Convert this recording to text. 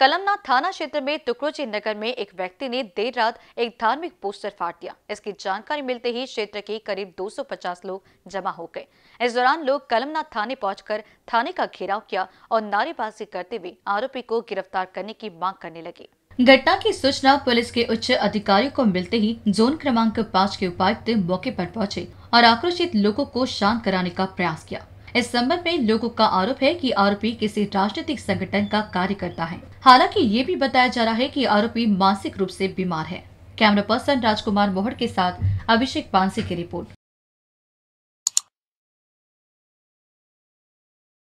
कलमना थाना क्षेत्र में तुकड़ोची नगर में एक व्यक्ति ने देर रात एक धार्मिक पोस्टर फाड़ दिया इसकी जानकारी मिलते ही क्षेत्र के करीब 250 लोग जमा हो गए इस दौरान लोग कलमना थाने पहुंचकर थाने का घेराव किया और नारेबाजी करते हुए आरोपी को गिरफ्तार करने की मांग करने लगे घटना की सूचना पुलिस के उच्च अधिकारियों को मिलते ही जोन क्रमांक पाँच के उपायुक्त मौके आरोप पहुँचे और आक्रोशित लोगो को शांत कराने का प्रयास किया इस संबंध में लोगों का आरोप है कि आरोपी किसी राजनीतिक संगठन का कार्यकर्ता है हालांकि ये भी बताया जा रहा है कि आरोपी मानसिक रूप से बीमार है कैमरा पर्सन राजकुमार मोहड़ के साथ अभिषेक पानसी की रिपोर्ट